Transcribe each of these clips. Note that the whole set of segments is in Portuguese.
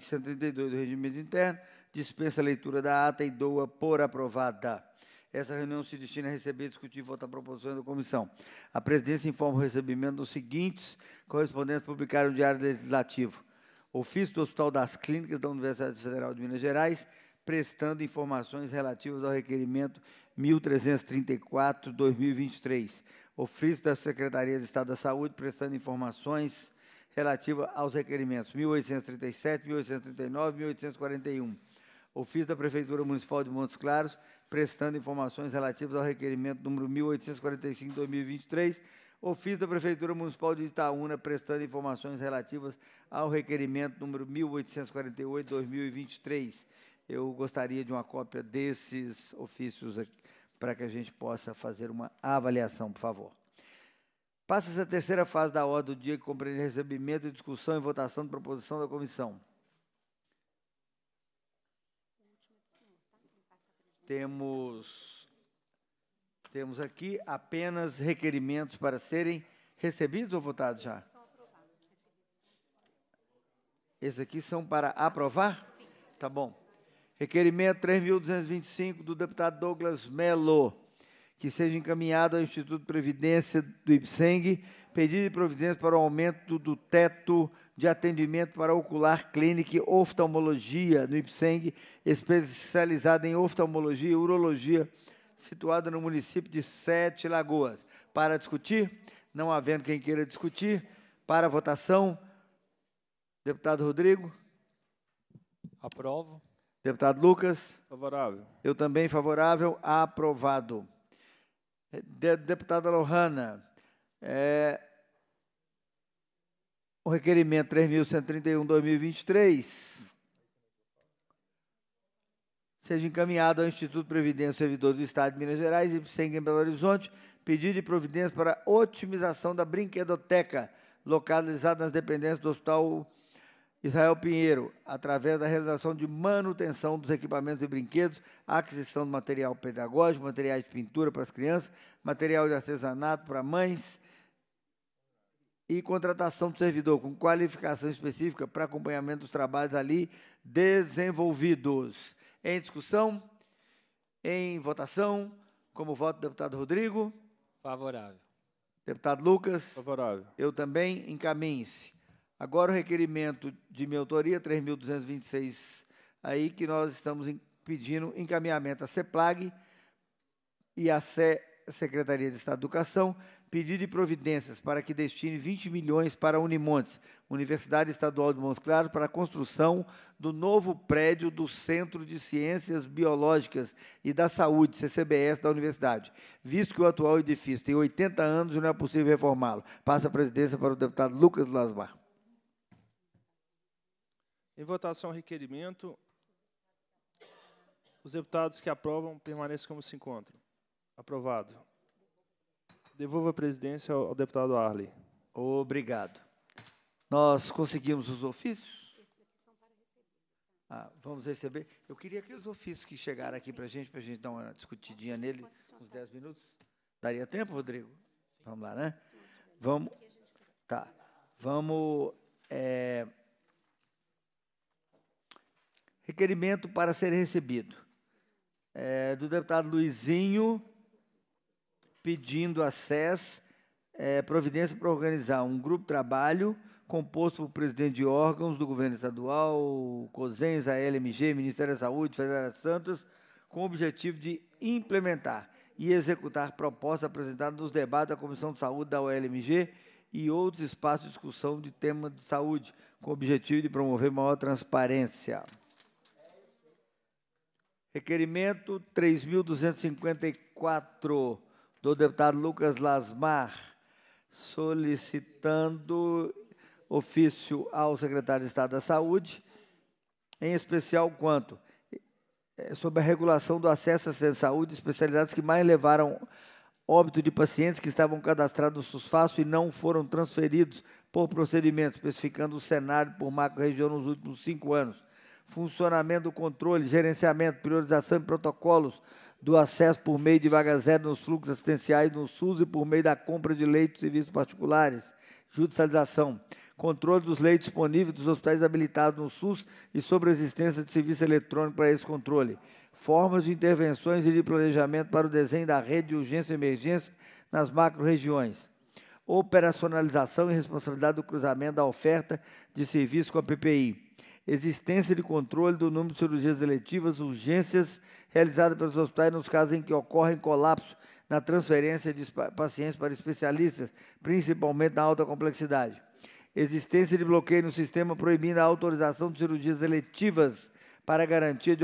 132 do Regimento Interno, dispensa a leitura da ata e doa por aprovada. Essa reunião se destina a receber, discutir e votar proposições da comissão. A presidência informa o recebimento dos seguintes correspondentes publicados no Diário Legislativo. Ofício do Hospital das Clínicas da Universidade Federal de Minas Gerais, prestando informações relativas ao requerimento 1334-2023. Ofício da Secretaria de Estado da Saúde, prestando informações relativa aos requerimentos 1837, 1839, 1841. Ofício da Prefeitura Municipal de Montes Claros, prestando informações relativas ao requerimento número 1845-2023. Ofício da Prefeitura Municipal de Itaúna, prestando informações relativas ao requerimento número 1848-2023. Eu gostaria de uma cópia desses ofícios para que a gente possa fazer uma avaliação, por favor. Passa essa terceira fase da ordem do dia que compreende recebimento, discussão e votação de proposição da comissão. Temos, temos aqui apenas requerimentos para serem recebidos ou votados já? Esses aqui são para aprovar? Sim. Tá bom. Requerimento 3.225 do deputado Douglas Melo que seja encaminhado ao Instituto Previdência do IPSENG pedido de providência para o aumento do teto de atendimento para ocular clínica oftalmologia no IPSENG, especializada em oftalmologia e urologia, situada no município de Sete Lagoas. Para discutir, não havendo quem queira discutir, para votação, deputado Rodrigo. Aprovo. Deputado Lucas. Favorável. Eu também favorável. Aprovado. É, deputada Lohana, é, o requerimento 3.131-2023 seja encaminhado ao Instituto Previdência Servidor do Estado de Minas Gerais e em Belo Horizonte, pedido de providência para otimização da brinquedoteca localizada nas dependências do Hospital Israel Pinheiro, através da realização de manutenção dos equipamentos e brinquedos, aquisição de material pedagógico, materiais de pintura para as crianças, material de artesanato para mães e contratação do servidor com qualificação específica para acompanhamento dos trabalhos ali desenvolvidos. Em discussão, em votação, como voto deputado Rodrigo? Favorável. Deputado Lucas? Favorável. Eu também, encaminhe-se. Agora o requerimento de minha autoria, 3.226, aí que nós estamos pedindo encaminhamento à CEPLAG e à Secretaria de Estado de Educação, pedido de providências para que destine 20 milhões para a Unimontes, Universidade Estadual de Montes Claros, para a construção do novo prédio do Centro de Ciências Biológicas e da Saúde, CCBS, da universidade. Visto que o atual edifício tem 80 anos e não é possível reformá-lo. Passa a presidência para o deputado Lucas Lasmar. Em votação, requerimento. Os deputados que aprovam permaneçam como se encontram. Aprovado. Devolvo a presidência ao, deputado Arley. Obrigado. Nós conseguimos os ofícios? Ah, vamos receber. Eu queria que os ofícios que chegaram aqui para a gente, para a gente dar uma discutidinha nele, uns 10 minutos. Daria tempo, Rodrigo? Vamos lá, né? Vamos. Tá. Vamos. É, requerimento para ser recebido. É, do deputado Luizinho, pedindo a SES é, providência para organizar um grupo de trabalho composto por presidente de órgãos do governo estadual, COSENS, ALMG, LMG, Ministério da Saúde, Federação Santas, com o objetivo de implementar e executar proposta apresentada nos debates da Comissão de Saúde da OLMG e outros espaços de discussão de temas de saúde, com o objetivo de promover maior transparência. Requerimento 3254 do deputado Lucas Lasmar, solicitando ofício ao secretário de Estado da Saúde, em especial quanto é, sobre a regulação do acesso à saúde, especialidades que mais levaram óbito de pacientes que estavam cadastrados no SUSFASO e não foram transferidos por procedimento, especificando o cenário por macro-região nos últimos cinco anos funcionamento do controle, gerenciamento, priorização e protocolos do acesso por meio de vagas zero nos fluxos assistenciais no SUS e por meio da compra de leitos e serviços particulares, judicialização, controle dos leitos disponíveis dos hospitais habilitados no SUS e sobre a existência de serviço eletrônico para esse controle, formas de intervenções e de planejamento para o desenho da rede de urgência e emergência nas macro-regiões, operacionalização e responsabilidade do cruzamento da oferta de serviço com a PPI, existência de controle do número de cirurgias eletivas, urgências realizadas pelos hospitais nos casos em que ocorrem colapso na transferência de pacientes para especialistas, principalmente na alta complexidade. Existência de bloqueio no sistema proibindo a autorização de cirurgias eletivas para garantia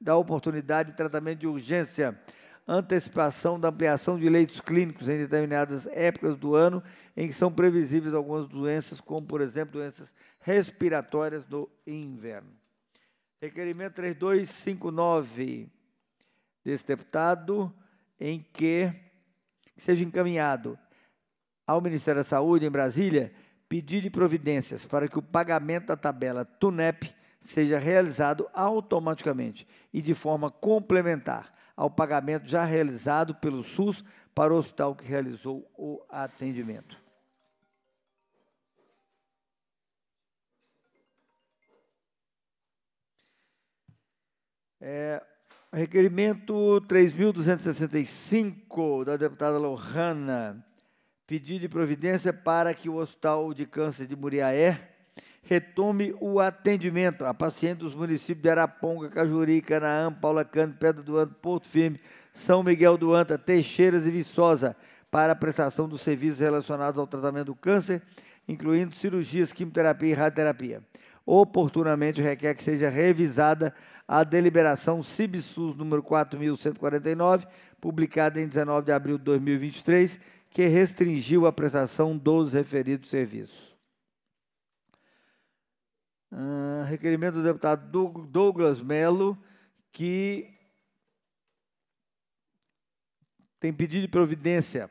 da oportunidade de tratamento de urgência antecipação da ampliação de leitos clínicos em determinadas épocas do ano em que são previsíveis algumas doenças, como, por exemplo, doenças respiratórias no inverno. Requerimento 3259 desse deputado, em que seja encaminhado ao Ministério da Saúde em Brasília pedir de providências para que o pagamento da tabela TUNEP seja realizado automaticamente e de forma complementar ao pagamento já realizado pelo SUS para o hospital que realizou o atendimento. É, requerimento 3.265 da deputada Lohana, pedido de providência para que o Hospital de Câncer de Muriaé retome o atendimento a pacientes dos municípios de Araponga, Cajuri, Canaã, Paula Cândido, Pedra do Anta, Porto Firme, São Miguel do Anta, Teixeiras e Viçosa, para a prestação dos serviços relacionados ao tratamento do câncer, incluindo cirurgias, quimioterapia e radioterapia. Oportunamente requer que seja revisada a deliberação CIBSUS número 4149, publicada em 19 de abril de 2023, que restringiu a prestação dos referidos serviços. Uh, requerimento do deputado Douglas Melo, que tem pedido de providência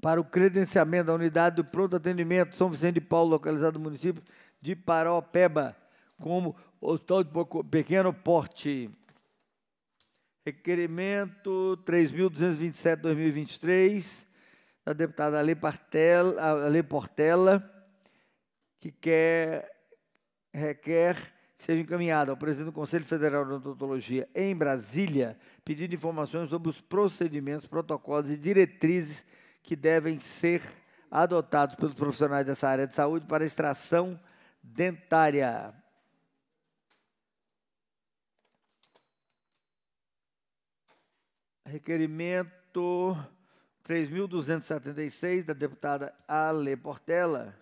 para o credenciamento da unidade do pronto atendimento São Vicente de Paulo, localizado no município de Paropeba, como hospital de pequeno porte. Requerimento 3.227-2023, da deputada Ale, Partel, Ale Portela, que quer requer que seja encaminhada ao presidente do Conselho Federal de Odontologia em Brasília, pedindo informações sobre os procedimentos, protocolos e diretrizes que devem ser adotados pelos profissionais dessa área de saúde para extração dentária. Requerimento 3.276 da deputada Ale Portela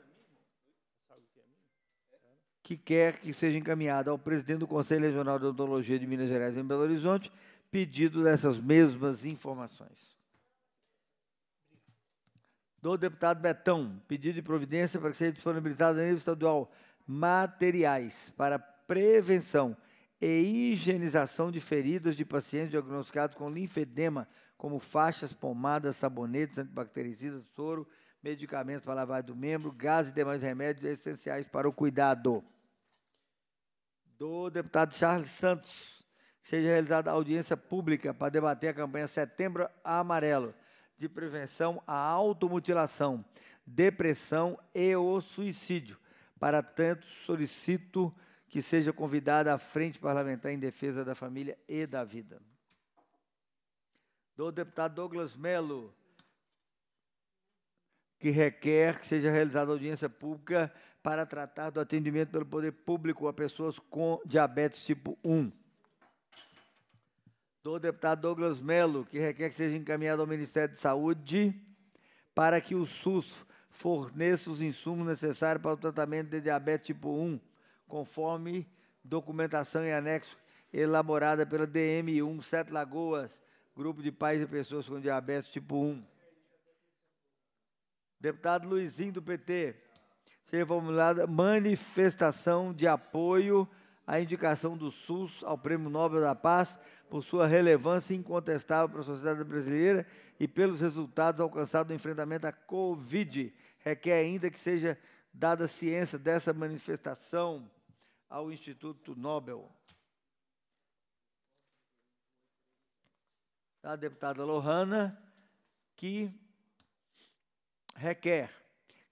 que quer que seja encaminhada ao presidente do Conselho Regional de Odontologia de Minas Gerais em Belo Horizonte, pedido dessas mesmas informações. Do deputado Betão, pedido de providência para que seja disponibilizado a nível estadual materiais para prevenção e higienização de feridas de pacientes diagnosticados com linfedema, como faixas, pomadas, sabonetes, antibactericidas, soro, medicamentos para lavar do membro, gás e demais remédios essenciais para o cuidado do deputado Charles Santos, que seja realizada audiência pública para debater a campanha Setembro Amarelo de prevenção à automutilação, depressão e o suicídio. Para tanto, solicito que seja convidada à frente parlamentar em defesa da família e da vida. Do deputado Douglas Melo que requer que seja realizada audiência pública para tratar do atendimento pelo poder público a pessoas com diabetes tipo 1. Do deputado Douglas Mello, que requer que seja encaminhado ao Ministério de Saúde para que o SUS forneça os insumos necessários para o tratamento de diabetes tipo 1, conforme documentação e anexo elaborada pela DM1 Sete Lagoas, Grupo de Pais e Pessoas com Diabetes tipo 1. Deputado Luizinho do PT, seja formulada manifestação de apoio à indicação do SUS ao Prêmio Nobel da Paz por sua relevância incontestável para a sociedade brasileira e pelos resultados alcançados no enfrentamento à Covid. Requer ainda que seja dada ciência dessa manifestação ao Instituto Nobel. A tá, deputada Lohana, que requer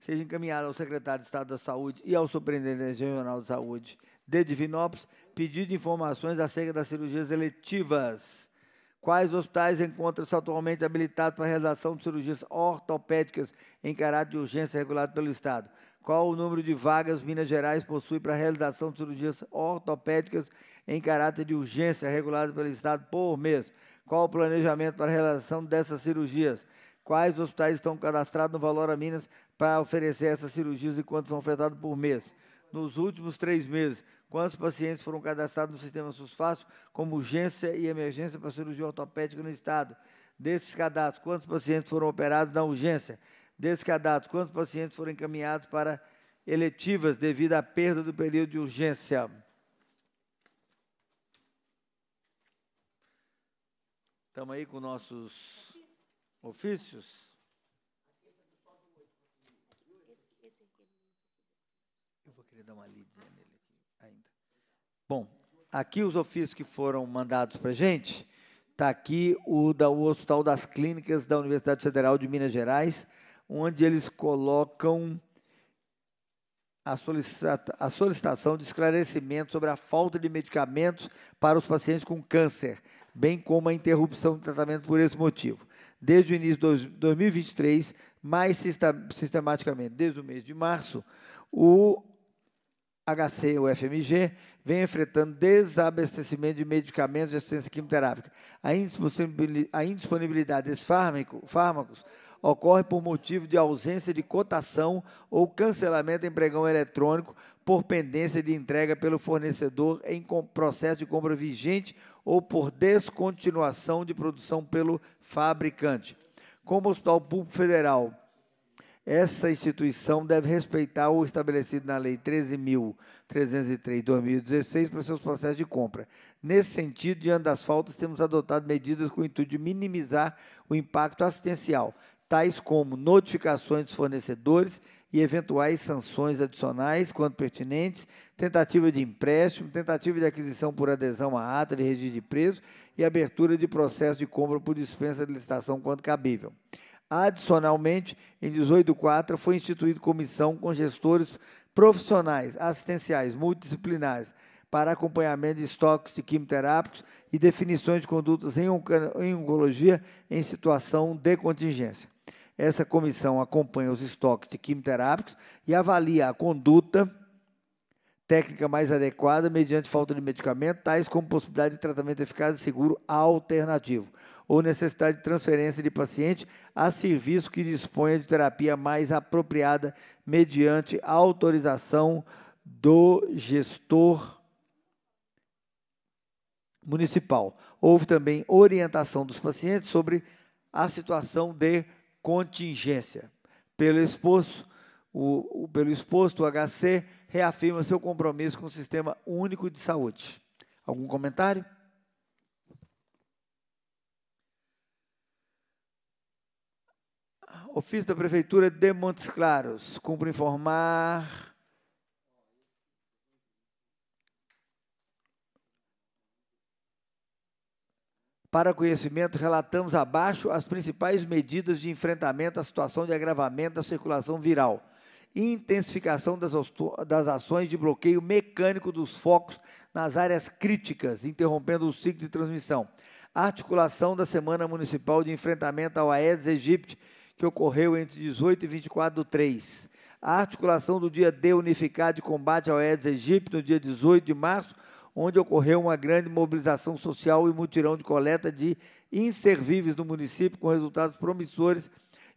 que seja encaminhado ao secretário de Estado da Saúde e ao superintendente regional de saúde de Divinópolis pedido de informações acerca das cirurgias eletivas. Quais hospitais encontram-se atualmente habilitados para a realização de cirurgias ortopédicas em caráter de urgência regulado pelo Estado? Qual o número de vagas Minas Gerais possui para a realização de cirurgias ortopédicas em caráter de urgência regulado pelo Estado por mês? Qual o planejamento para a realização dessas cirurgias? Quais hospitais estão cadastrados no Valora Minas para oferecer essas cirurgias e quantos são ofertados por mês? Nos últimos três meses, quantos pacientes foram cadastrados no sistema SUSFACIL como urgência e emergência para cirurgia ortopédica no Estado? Desses cadastros, quantos pacientes foram operados na urgência? Desses cadastros, quantos pacientes foram encaminhados para eletivas devido à perda do período de urgência? Estamos aí com nossos Ofícios. Eu vou querer dar uma lida nele aqui ainda. Bom, aqui os ofícios que foram mandados para a gente. Está aqui o da o Hospital das Clínicas da Universidade Federal de Minas Gerais, onde eles colocam a, solicita a solicitação de esclarecimento sobre a falta de medicamentos para os pacientes com câncer, bem como a interrupção do tratamento por esse motivo desde o início de 2023, mais sistematicamente, desde o mês de março, o HC, o FMG, vem enfrentando desabastecimento de medicamentos de assistência quimioterápica. A indisponibilidade desses fármacos ocorre por motivo de ausência de cotação ou cancelamento em pregão eletrônico por pendência de entrega pelo fornecedor em processo de compra vigente ou por descontinuação de produção pelo fabricante. Como Hospital Público Federal, essa instituição deve respeitar o estabelecido na Lei 13.303-2016 para seus processos de compra. Nesse sentido, diante das faltas, temos adotado medidas com o intuito de minimizar o impacto assistencial, tais como notificações dos fornecedores e eventuais sanções adicionais, quando pertinentes, tentativa de empréstimo, tentativa de aquisição por adesão à ata de registro de preço e abertura de processo de compra por dispensa de licitação quando cabível. Adicionalmente, em 18.4, foi instituída comissão com gestores profissionais, assistenciais, multidisciplinares, para acompanhamento de estoques de quimioterápicos e definições de condutas em oncologia em situação de contingência. Essa comissão acompanha os estoques de quimioterápicos e avalia a conduta técnica mais adequada mediante falta de medicamento, tais como possibilidade de tratamento eficaz e seguro alternativo, ou necessidade de transferência de paciente a serviço que disponha de terapia mais apropriada mediante autorização do gestor municipal. Houve também orientação dos pacientes sobre a situação de contingência. Pelo exposto, o, o, pelo exposto, o HC reafirma seu compromisso com o sistema único de saúde. Algum comentário? Ofício da Prefeitura de Montes Claros. Cumpre informar Para conhecimento, relatamos abaixo as principais medidas de enfrentamento à situação de agravamento da circulação viral intensificação das, das, ações de bloqueio mecânico dos focos nas áreas críticas, interrompendo o ciclo de transmissão. Articulação da Semana Municipal de Enfrentamento ao Aedes aegypti, que ocorreu entre 18 e 24 de 3. A articulação do Dia D Unificado de Combate ao Aedes aegypti, no dia 18 de março, onde ocorreu uma grande mobilização social e mutirão de coleta de inservíveis no município, com resultados promissores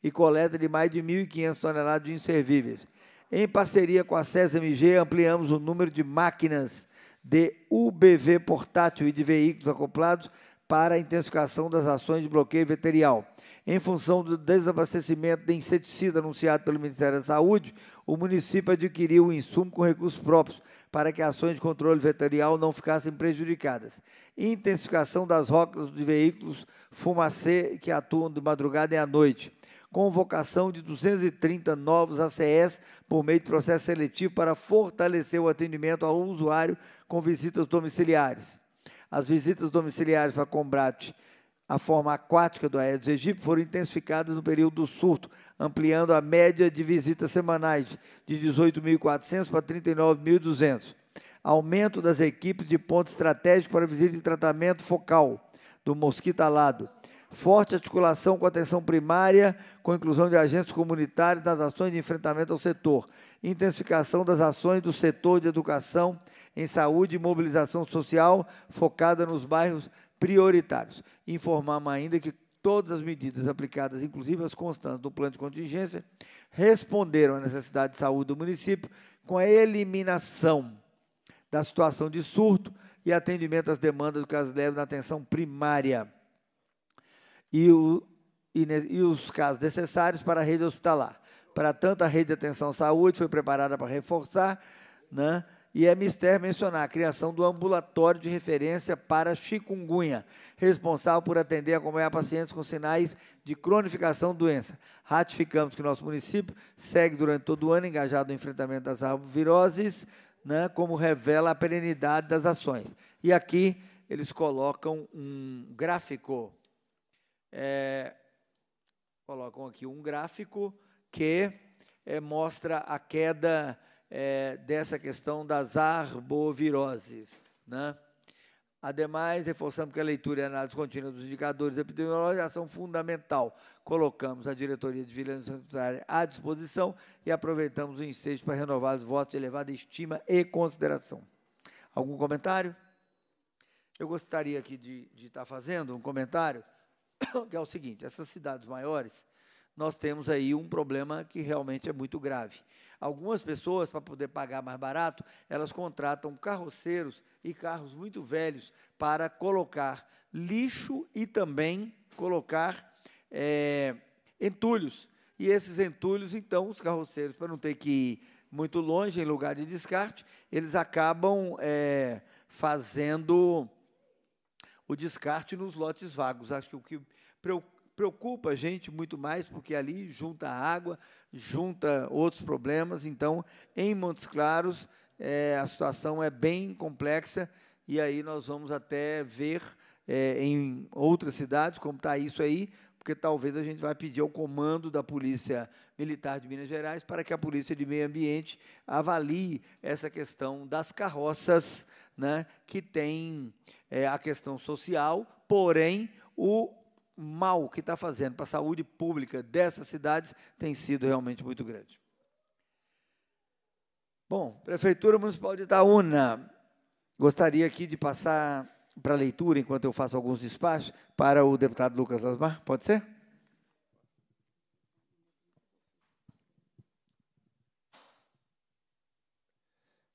e coleta de mais de 1.500 toneladas de inservíveis. Em parceria com a SESMG, ampliamos o número de máquinas de UBV portátil e de veículos acoplados para a intensificação das ações de bloqueio veterinário em função do desabastecimento de inseticida anunciado pelo Ministério da Saúde, o município adquiriu o insumo com recursos próprios para que ações de controle vetorial não ficassem prejudicadas. Intensificação das rótulas de veículos fumacê que atuam de madrugada e à noite convocação de 230 novos ACS por meio de processo seletivo para fortalecer o atendimento ao usuário com visitas domiciliares. As visitas domiciliares para combate a forma aquática do Aedes aegypti foram intensificadas no período do surto, ampliando a média de visitas semanais de 18.400 para 39.200. Aumento das equipes de ponto estratégico para visita e tratamento focal do mosquito alado. Forte articulação com a atenção primária, com inclusão de agentes comunitários nas ações de enfrentamento ao setor. Intensificação das ações do setor de educação em saúde e mobilização social focada nos bairros prioritários. Informamos ainda que todas as medidas aplicadas, inclusive as constantes do plano de contingência, responderam à necessidade de saúde do município com a eliminação da situação de surto e atendimento às demandas do caso leve na atenção primária e, o, e, e os casos necessários para a rede hospitalar. Para tanto, a rede de atenção à saúde foi preparada para reforçar né, e é mister mencionar a criação do ambulatório de referência para chikungunya, responsável por atender e acompanhar pacientes com sinais de cronificação doença. Ratificamos que nosso município segue durante todo o ano engajado no enfrentamento das viroses, né, como revela a perenidade das ações. E aqui eles colocam um gráfico, é, colocam aqui um gráfico que é, mostra a queda é, dessa questão das arboviroses. Né? Ademais, reforçamos que a leitura e análise contínua dos indicadores epidemiológicos são fundamental. Colocamos a diretoria de vigilância sanitária à disposição e aproveitamos o ensejo para renovar os votos de elevada estima e consideração. Algum comentário? Eu gostaria aqui de, de estar tá fazendo um comentário, que é o seguinte: essas cidades maiores, nós temos aí um problema que realmente é muito grave. Algumas pessoas, para poder pagar mais barato, elas contratam carroceiros e carros muito velhos para colocar lixo e também colocar é, entulhos. E esses entulhos, então, os carroceiros, para não ter que ir muito longe em lugar de descarte, eles acabam é, fazendo o descarte nos lotes vagos. Acho que o que preocupa preocupa a gente muito mais, porque ali junta água, junta outros problemas. Então, em Montes Claros, é, a situação é bem complexa, e aí nós vamos até ver é, em outras cidades como está isso aí, porque talvez a gente vai pedir ao comando da Polícia Militar de Minas Gerais para que a Polícia de Meio Ambiente avalie essa questão das carroças, né, que tem é, a questão social, porém o mal que está fazendo para a saúde pública dessas cidades tem sido realmente muito grande. Bom, Prefeitura Municipal de Itaúna, gostaria aqui de passar para leitura, enquanto eu faço alguns despachos, para o deputado Lucas Lasmar, pode ser?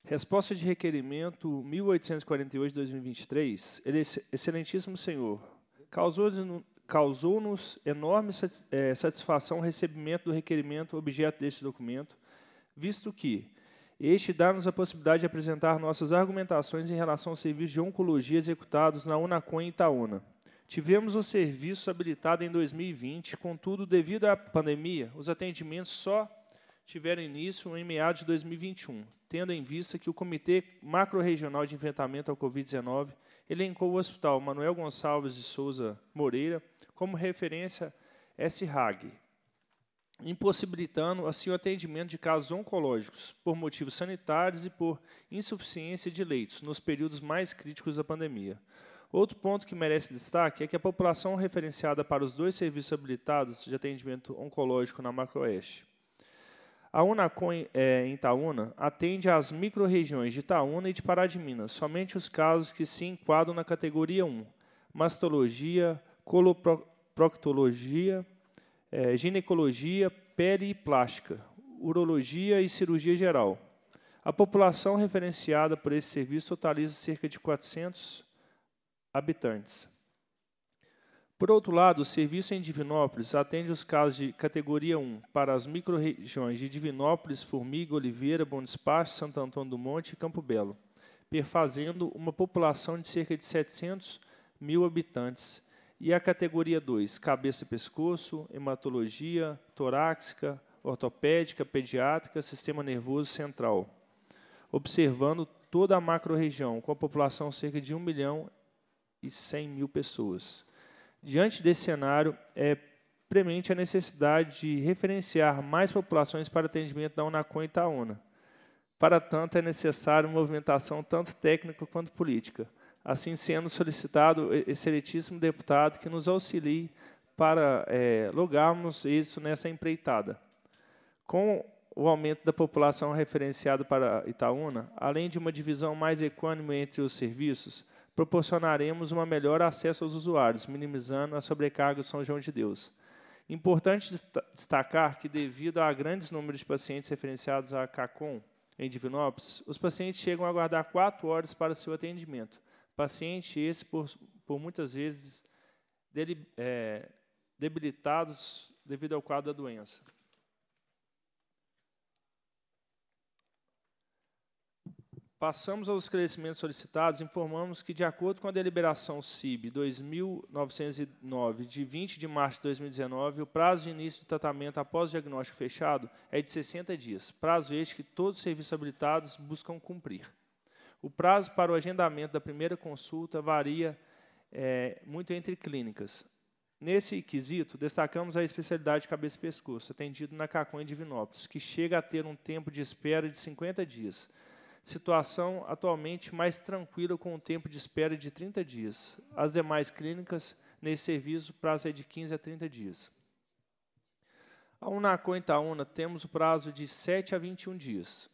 Resposta de requerimento 1848-2023. Excelentíssimo senhor, causou se causou-nos enorme é, satisfação o recebimento do requerimento objeto deste documento, visto que este dá-nos a possibilidade de apresentar nossas argumentações em relação aos serviços de oncologia executados na Unacom e Itaúna. Tivemos o serviço habilitado em 2020, contudo, devido à pandemia, os atendimentos só tiveram início em meados de 2021, tendo em vista que o Comitê Macro-Regional de Enfrentamento ao Covid-19 elencou o hospital Manuel Gonçalves de Souza Moreira como referência SRAG, impossibilitando assim o atendimento de casos oncológicos por motivos sanitários e por insuficiência de leitos nos períodos mais críticos da pandemia. Outro ponto que merece destaque é que a população referenciada para os dois serviços habilitados de atendimento oncológico na Macroeste a Unacom é, em Itaúna atende às microrregiões de Itaúna e de Pará de Minas, somente os casos que se enquadram na categoria 1, mastologia, coloproctologia, é, ginecologia, pele e plástica, urologia e cirurgia geral. A população referenciada por esse serviço totaliza cerca de 400 habitantes. Por outro lado, o serviço em Divinópolis atende os casos de categoria 1 para as microrregiões de Divinópolis, Formiga, Oliveira, Bom Despacho, Santo Antônio do Monte e Campo Belo, perfazendo uma população de cerca de 700 mil habitantes. E a categoria 2, cabeça e pescoço, hematologia, torácica, ortopédica, pediátrica, sistema nervoso central, observando toda a macro-região, com a população cerca de 1 milhão e 100 mil pessoas. Diante desse cenário, é premente a necessidade de referenciar mais populações para atendimento da Unacom e Itaúna. Para tanto, é necessário movimentação tanto técnica quanto política. Assim sendo solicitado, excelentíssimo deputado, que nos auxilie para é, logarmos isso nessa empreitada. Com o aumento da população referenciada para Itaúna, além de uma divisão mais equânime entre os serviços, proporcionaremos um melhor acesso aos usuários, minimizando a sobrecarga do São João de Deus. Importante destacar que, devido a grandes números de pacientes referenciados à CACOM em Divinópolis, os pacientes chegam a aguardar quatro horas para seu atendimento. Paciente esse, por, por muitas vezes, dele, é, debilitados devido ao quadro da doença. Passamos aos esclarecimentos solicitados, informamos que, de acordo com a deliberação CIB 2909, de 20 de março de 2019, o prazo de início do tratamento após o diagnóstico fechado é de 60 dias, prazo este que todos os serviços habilitados buscam cumprir. O prazo para o agendamento da primeira consulta varia é, muito entre clínicas. Nesse quesito, destacamos a especialidade de cabeça e pescoço, atendido na Cacon e Divinópolis, que chega a ter um tempo de espera de 50 dias situação atualmente mais tranquila com um tempo de espera de 30 dias. As demais clínicas, nesse serviço, o prazo é de 15 a 30 dias. A Unacom Itaúna temos o prazo de 7 a 21 dias.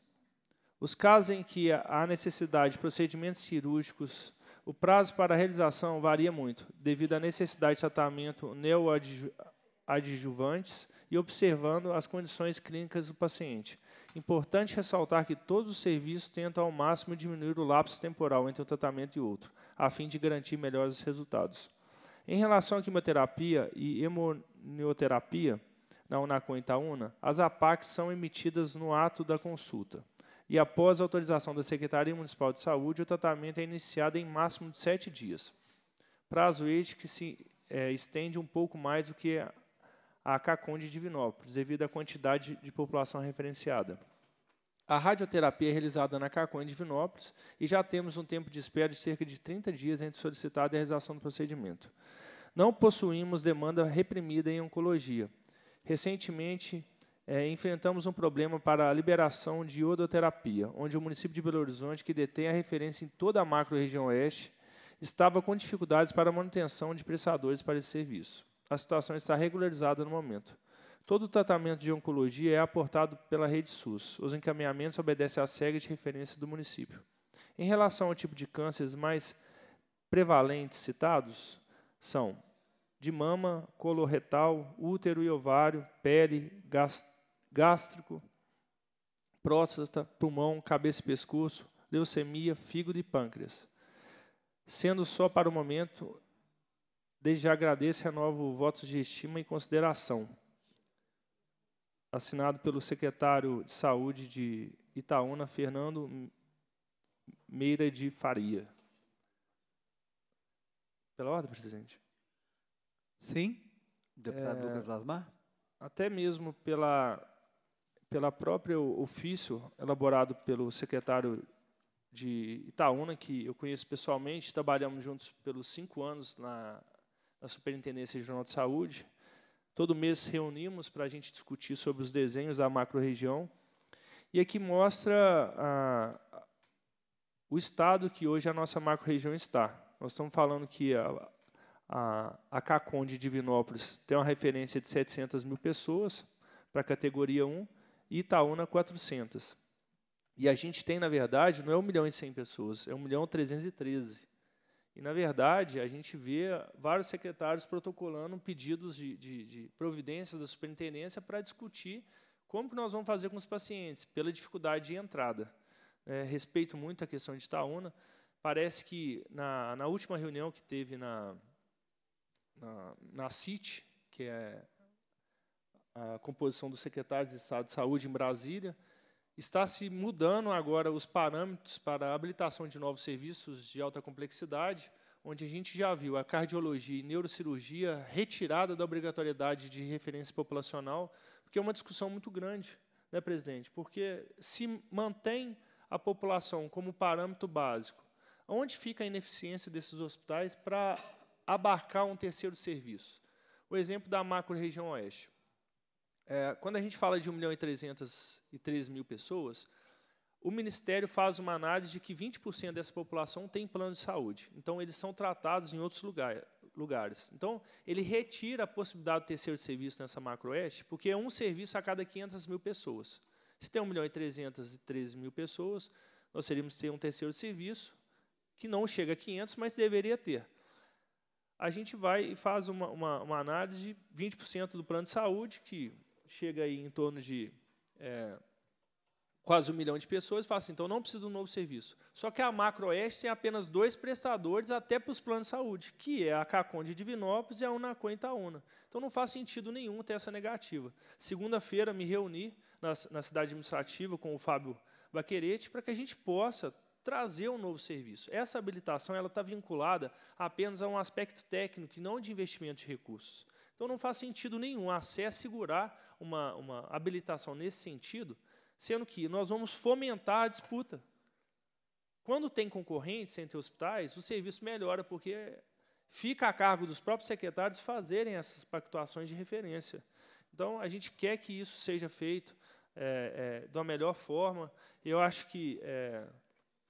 Os casos em que há necessidade de procedimentos cirúrgicos, o prazo para a realização varia muito, devido à necessidade de tratamento neoadjuvantes e observando as condições clínicas do paciente. Importante ressaltar que todos os serviços tentam ao máximo diminuir o lapso temporal entre um tratamento e outro, a fim de garantir melhores resultados. Em relação à quimioterapia e hemonioterapia, na Unacoin Itaúna, as APACs são emitidas no ato da consulta. E após a autorização da Secretaria Municipal de Saúde, o tratamento é iniciado em máximo de sete dias. Prazo este que se é, estende um pouco mais do que a Caconde Divinópolis, devido à quantidade de população referenciada. A radioterapia é realizada na Caconde Divinópolis e já temos um tempo de espera de cerca de 30 dias entre solicitada e a realização do procedimento. Não possuímos demanda reprimida em oncologia. Recentemente, é, enfrentamos um problema para a liberação de iodoterapia, onde o município de Belo Horizonte, que detém a referência em toda a macro-região oeste, estava com dificuldades para a manutenção de prestadores para esse serviço a situação está regularizada no momento. Todo o tratamento de oncologia é aportado pela rede SUS. Os encaminhamentos obedecem à SEG de referência do município. Em relação ao tipo de cânceres mais prevalentes citados, são de mama, coloretal, útero e ovário, pele, gástrico, próstata, pulmão, cabeça e pescoço, leucemia, fígado e pâncreas. Sendo só para o momento Desde já agradeço e renovo votos de estima e consideração. Assinado pelo secretário de Saúde de Itaúna, Fernando Meira de Faria. Pela ordem, presidente. Sim. Deputado é, Lucas Lasmar. Até mesmo pela, pela própria ofício elaborado pelo secretário de Itaúna, que eu conheço pessoalmente, trabalhamos juntos pelos cinco anos na da Superintendência Regional de Saúde. Todo mês reunimos para a gente discutir sobre os desenhos da macro-região. E aqui mostra o estado que hoje a nossa macro-região está. Nós estamos falando que a, a, a CACON de Divinópolis tem uma referência de 700 mil pessoas para a categoria 1 e Itaúna 400. E a gente tem, na verdade, não é 1 milhão e 100 pessoas, é 1 milhão 313. E, na verdade, a gente vê vários secretários protocolando pedidos de, de, de providência da superintendência para discutir como que nós vamos fazer com os pacientes, pela dificuldade de entrada. É, respeito muito a questão de Itaúna. Parece que, na, na última reunião que teve na, na, na CIT, que é a composição dos secretários de Estado de Saúde em Brasília, está se mudando agora os parâmetros para a habilitação de novos serviços de alta complexidade, onde a gente já viu a cardiologia e neurocirurgia retirada da obrigatoriedade de referência populacional, porque é uma discussão muito grande, né, presidente? Porque se mantém a população como parâmetro básico, onde fica a ineficiência desses hospitais para abarcar um terceiro serviço? O exemplo da macro-região oeste. É, quando a gente fala de 1 milhão e 303 mil pessoas, o Ministério faz uma análise de que 20% dessa população tem plano de saúde. Então, eles são tratados em outros lugar, lugares. Então, ele retira a possibilidade do terceiro serviço nessa macroeste, porque é um serviço a cada 500 mil pessoas. Se tem 1 milhão e 313 mil pessoas, nós teríamos ter um terceiro serviço, que não chega a 500, mas deveria ter. A gente vai e faz uma, uma, uma análise de 20% do plano de saúde, que chega aí em torno de é, quase um milhão de pessoas e fala assim, então não precisa de um novo serviço. Só que a Macroeste tem apenas dois prestadores até para os planos de saúde, que é a Caconde Divinópolis e a Unacoa Itaúna. Então não faz sentido nenhum ter essa negativa. Segunda-feira me reuni na, na cidade administrativa com o Fábio Baquerete para que a gente possa trazer um novo serviço. Essa habilitação ela está vinculada apenas a um aspecto técnico e não de investimento de recursos. Então não faz sentido nenhum a SE é segurar uma, uma habilitação nesse sentido, sendo que nós vamos fomentar a disputa. Quando tem concorrentes entre hospitais, o serviço melhora, porque fica a cargo dos próprios secretários fazerem essas pactuações de referência. Então, a gente quer que isso seja feito é, é, da melhor forma. Eu acho que é,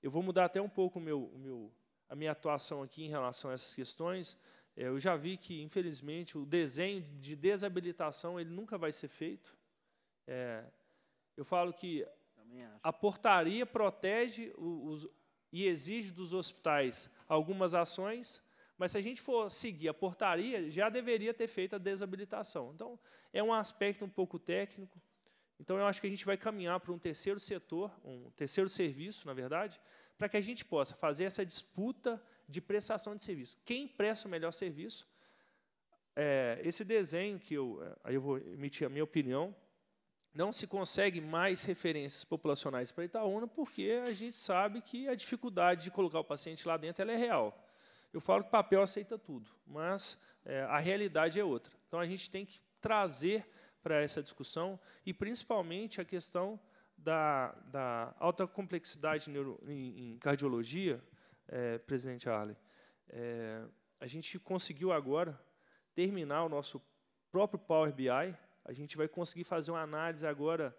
eu vou mudar até um pouco o meu, o meu, a minha atuação aqui em relação a essas questões, é, eu já vi que, infelizmente, o desenho de desabilitação ele nunca vai ser feito. É, eu falo que a portaria protege os, e exige dos hospitais algumas ações, mas se a gente for seguir a portaria, já deveria ter feito a desabilitação. Então, é um aspecto um pouco técnico. Então, eu acho que a gente vai caminhar para um terceiro setor, um terceiro serviço, na verdade, para que a gente possa fazer essa disputa de prestação de serviço. Quem presta o melhor serviço? É, esse desenho que eu, é, aí eu vou emitir a minha opinião, não se consegue mais referências populacionais para Itaúna, porque a gente sabe que a dificuldade de colocar o paciente lá dentro é real. Eu falo que papel aceita tudo, mas é, a realidade é outra. Então, a gente tem que trazer para essa discussão, e principalmente a questão da, da alta complexidade neuro, em, em cardiologia, é, presidente Arley. É, a gente conseguiu agora terminar o nosso próprio Power BI. A gente vai conseguir fazer uma análise agora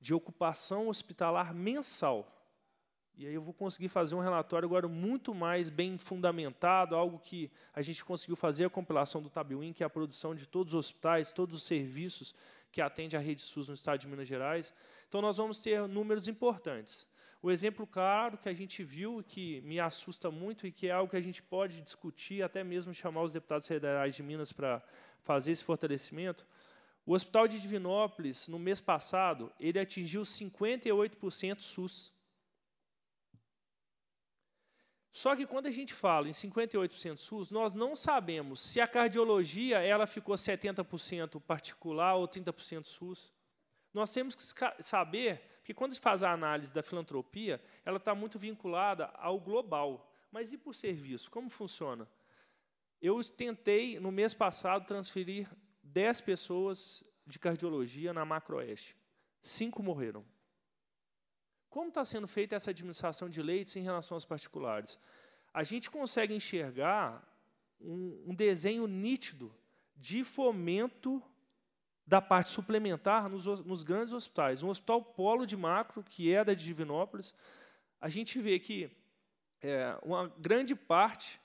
de ocupação hospitalar mensal. E aí eu vou conseguir fazer um relatório agora muito mais bem fundamentado, algo que a gente conseguiu fazer a compilação do tabuin, que é a produção de todos os hospitais, todos os serviços que atende a rede SUS no estado de Minas Gerais. Então nós vamos ter números importantes. O exemplo claro que a gente viu, que me assusta muito e que é algo que a gente pode discutir, até mesmo chamar os deputados federais de Minas para fazer esse fortalecimento, o Hospital de Divinópolis, no mês passado, ele atingiu 58% SUS. Só que quando a gente fala em 58% SUS, nós não sabemos se a cardiologia ela ficou 70% particular ou 30% SUS. Nós temos que saber, que quando se faz a análise da filantropia, ela está muito vinculada ao global. Mas e por serviço? Como funciona? Eu tentei, no mês passado, transferir 10 pessoas de cardiologia na Macroeste. Cinco morreram. Como está sendo feita essa administração de leitos em relação aos particulares? A gente consegue enxergar um, um desenho nítido de fomento da parte suplementar nos, nos grandes hospitais. Um hospital polo de macro, que é da de Divinópolis, a gente vê que é, uma grande parte,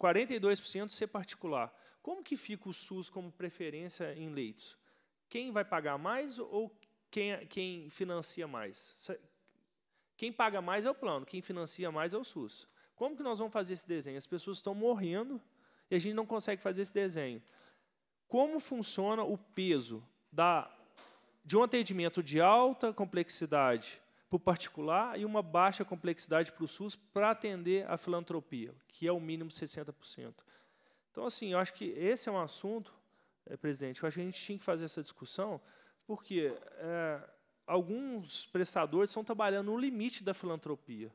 42% hum, ser particular. Como que fica o SUS como preferência em leitos? Quem vai pagar mais ou quem, quem financia mais? Quem paga mais é o plano, quem financia mais é o SUS. Como que nós vamos fazer esse desenho? As pessoas estão morrendo e a gente não consegue fazer esse desenho como funciona o peso da, de um atendimento de alta complexidade para o particular e uma baixa complexidade para o SUS para atender a filantropia, que é o mínimo 60%. Então, assim, eu acho que esse é um assunto, é, presidente, eu acho que a gente tinha que fazer essa discussão, porque é, alguns prestadores estão trabalhando no limite da filantropia.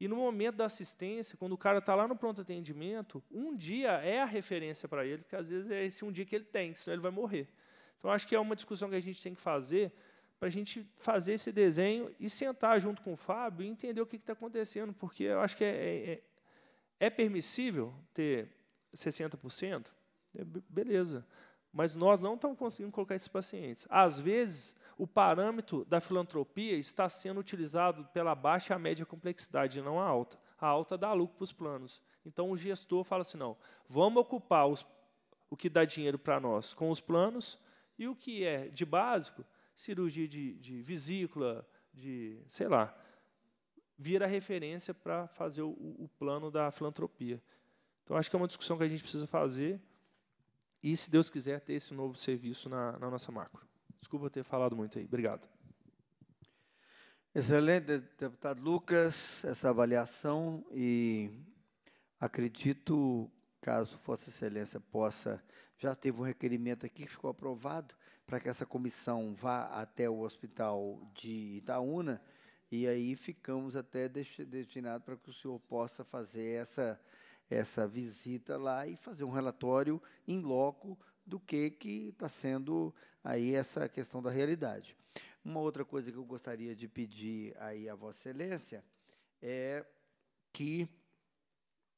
E no momento da assistência, quando o cara está lá no pronto atendimento, um dia é a referência para ele, porque às vezes é esse um dia que ele tem, senão ele vai morrer. Então, acho que é uma discussão que a gente tem que fazer para a gente fazer esse desenho e sentar junto com o Fábio e entender o que está acontecendo, porque eu acho que é, é, é, é permissível ter 60%? É, beleza. Mas nós não estamos conseguindo colocar esses pacientes. Às vezes, o parâmetro da filantropia está sendo utilizado pela baixa e a média complexidade, não a alta. A alta dá lucro para os planos. Então, o gestor fala assim, não, vamos ocupar os, o que dá dinheiro para nós com os planos e o que é de básico, cirurgia de, de vesícula, de, sei lá, vira referência para fazer o, o plano da filantropia. Então, acho que é uma discussão que a gente precisa fazer e, se Deus quiser, ter esse novo serviço na, na nossa macro. Desculpa ter falado muito aí. Obrigado. Excelente, deputado Lucas, essa avaliação e acredito, caso Vossa Excelência possa, já teve um requerimento aqui que ficou aprovado para que essa comissão vá até o hospital de Itaúna e aí ficamos até destinados para que o senhor possa fazer essa, essa visita lá e fazer um relatório em loco do que que está sendo aí essa questão da realidade. Uma outra coisa que eu gostaria de pedir aí a Vossa Excelência é que,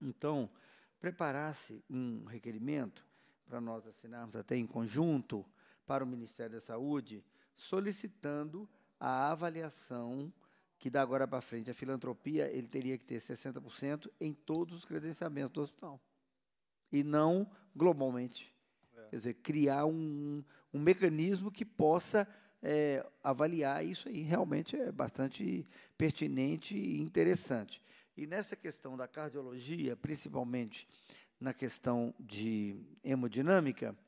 então, preparasse um requerimento para nós assinarmos até em conjunto para o Ministério da Saúde, solicitando a avaliação que da agora para frente a filantropia ele teria que ter 60% em todos os credenciamentos do hospital e não globalmente. Quer dizer, criar um, um mecanismo que possa é, avaliar isso aí. Realmente é bastante pertinente e interessante. E nessa questão da cardiologia, principalmente na questão de hemodinâmica,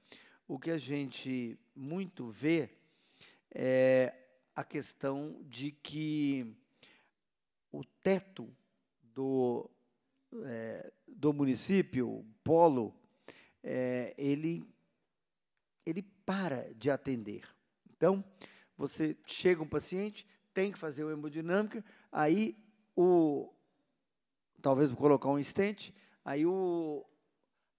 o que a gente muito vê é a questão de que o teto do, é, do município, polo, é, ele ele para de atender. Então, você chega um paciente, tem que fazer o hemodinâmica, aí o talvez vou colocar um estente, aí o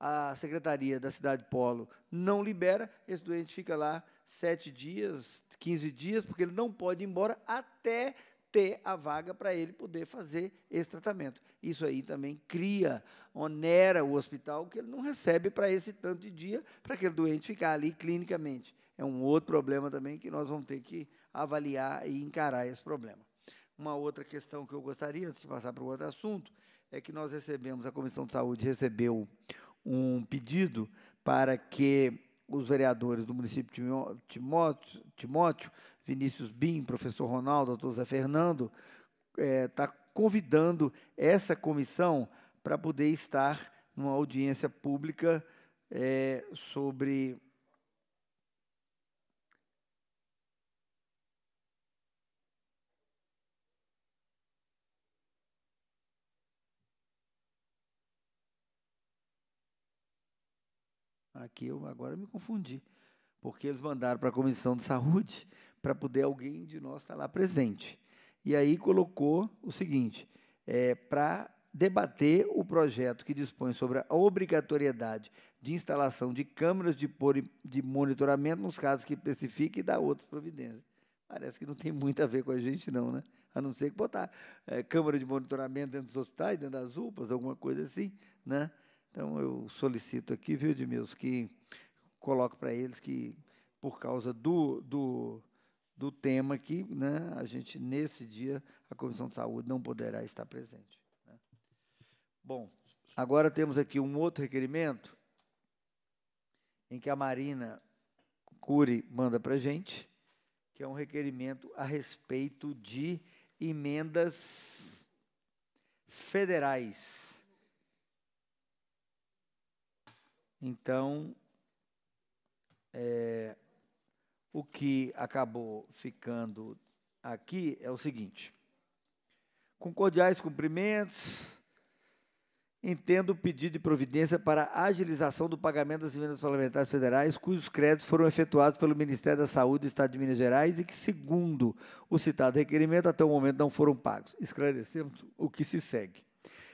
a secretaria da cidade Polo não libera, esse doente fica lá sete dias, 15 dias, porque ele não pode ir embora até ter a vaga para ele poder fazer esse tratamento. Isso aí também cria, onera o hospital, que ele não recebe para esse tanto de dia, para aquele doente ficar ali clinicamente. É um outro problema também que nós vamos ter que avaliar e encarar esse problema. Uma outra questão que eu gostaria, antes de passar para o outro assunto, é que nós recebemos, a Comissão de Saúde recebeu um pedido para que os vereadores do município de Timóteo, Timóteo Vinícius Bim, professor Ronaldo, doutor Zé Fernando, está é, tá convidando essa comissão para poder estar numa audiência pública é, sobre Aqui eu agora me confundi, porque eles mandaram para a comissão de saúde para poder alguém de nós estar lá presente. E aí colocou o seguinte: é, para debater o projeto que dispõe sobre a obrigatoriedade de instalação de câmeras de, de monitoramento nos casos que especifique e dá outras providências. Parece que não tem muito a ver com a gente, não, né? A não ser que botar é, câmera de monitoramento dentro dos hospitais, dentro das UPAs, alguma coisa assim, né? Então, eu solicito aqui, viu, Edmilson, que coloco para eles que, por causa do, do, do tema aqui, né, a gente, nesse dia, a Comissão de Saúde não poderá estar presente. Né? Bom, agora temos aqui um outro requerimento, em que a Marina Cury manda para a gente, que é um requerimento a respeito de emendas federais. Então, é, o que acabou ficando aqui é o seguinte. Com cordiais cumprimentos, entendo o pedido de providência para agilização do pagamento das emendas parlamentares federais, cujos créditos foram efetuados pelo Ministério da Saúde do Estado de Minas Gerais e que, segundo o citado requerimento, até o momento não foram pagos. Esclarecemos o que se segue.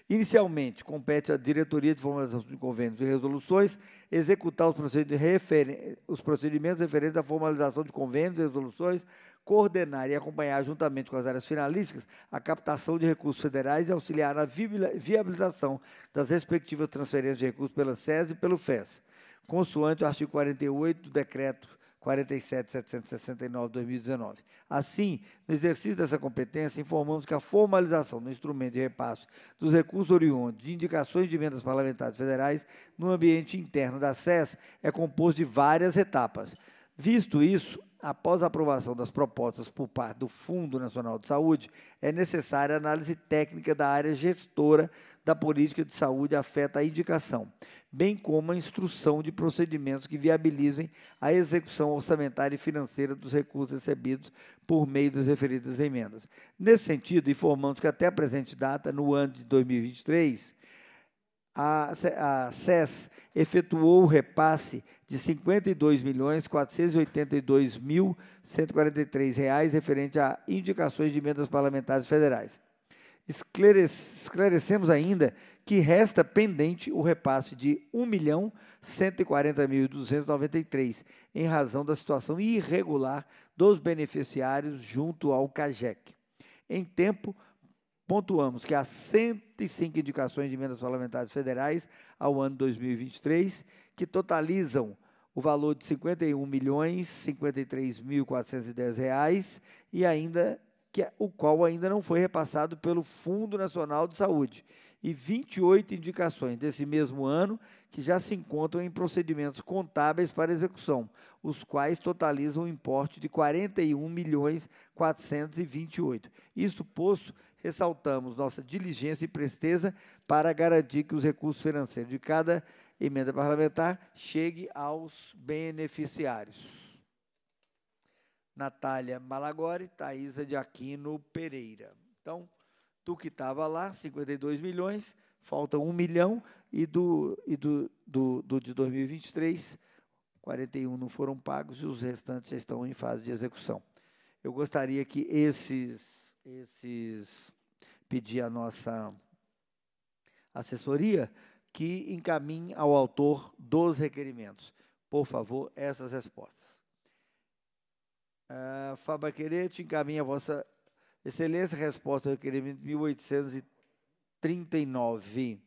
Inicialmente, compete à Diretoria de formalização de Convênios e Resoluções executar os procedimentos, referen os procedimentos referentes à formalização de convênios e resoluções, coordenar e acompanhar, juntamente com as áreas finalísticas, a captação de recursos federais e auxiliar na vi viabilização das respectivas transferências de recursos pela SES e pelo FES, consoante o artigo 48 do Decreto 47.769-2019. Assim, no exercício dessa competência, informamos que a formalização do instrumento de repasse dos recursos oriundos de indicações de emendas parlamentares federais no ambiente interno da SES é composto de várias etapas. Visto isso, após a aprovação das propostas por parte do Fundo Nacional de Saúde, é necessária análise técnica da área gestora da política de saúde afeta a indicação, bem como a instrução de procedimentos que viabilizem a execução orçamentária e financeira dos recursos recebidos por meio das referidas emendas. Nesse sentido, informamos que até a presente data, no ano de 2023, a SES efetuou o repasse de R$ 52.482.143,00 reais, referente a indicações de emendas parlamentares federais. Esclarecemos ainda que resta pendente o repasse de R$ 1.140.293,00 em razão da situação irregular dos beneficiários junto ao CAGEC. Em tempo, pontuamos que há 105 indicações de emendas parlamentares federais ao ano 2023, que totalizam o valor de R$ 51 milhões 53.410 reais e ainda que o qual ainda não foi repassado pelo Fundo Nacional de Saúde e 28 indicações desse mesmo ano que já se encontram em procedimentos contábeis para execução, os quais totalizam um importe de 41 milhões 428. Isso posto ressaltamos nossa diligência e presteza para garantir que os recursos financeiros de cada emenda parlamentar chegue aos beneficiários. Natália Malagori, Thaisa de Aquino Pereira. Então, do que estava lá, 52 milhões, falta 1 milhão, e do, e do, do, do de 2023, 41 não foram pagos e os restantes já estão em fase de execução. Eu gostaria que esses esses pedir a nossa assessoria que encaminhe ao autor dos requerimentos, por favor, essas respostas. Uh, Fábio Querete encaminha a vossa excelência resposta ao requerimento 1839.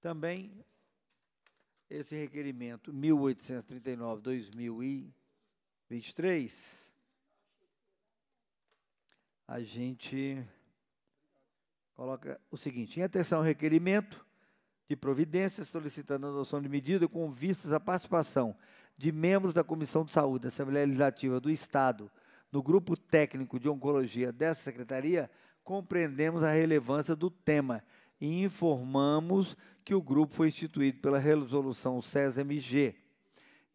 Também esse requerimento 1839-2023, a gente coloca o seguinte: em atenção ao requerimento de providência solicitando a adoção de medida com vistas à participação de membros da Comissão de Saúde da Assembleia Legislativa do Estado no grupo técnico de oncologia dessa secretaria, compreendemos a relevância do tema e informamos que o grupo foi instituído pela resolução CESMG.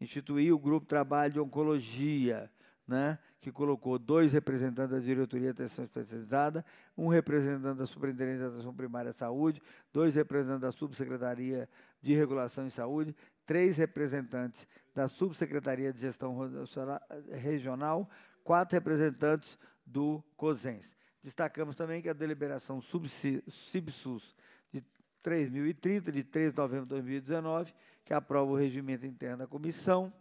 Instituiu o grupo Trabalho de Oncologia, né, que colocou dois representantes da Diretoria de Atenção Especializada, um representante da Superintendência de Atenção Primária à Saúde, dois representantes da Subsecretaria de Regulação em Saúde, três representantes da Subsecretaria de Gestão Regional, quatro representantes do COSENS. Destacamos também que a deliberação subsus de 3030, de 3 de novembro de 2019, que aprova o regimento interno da comissão.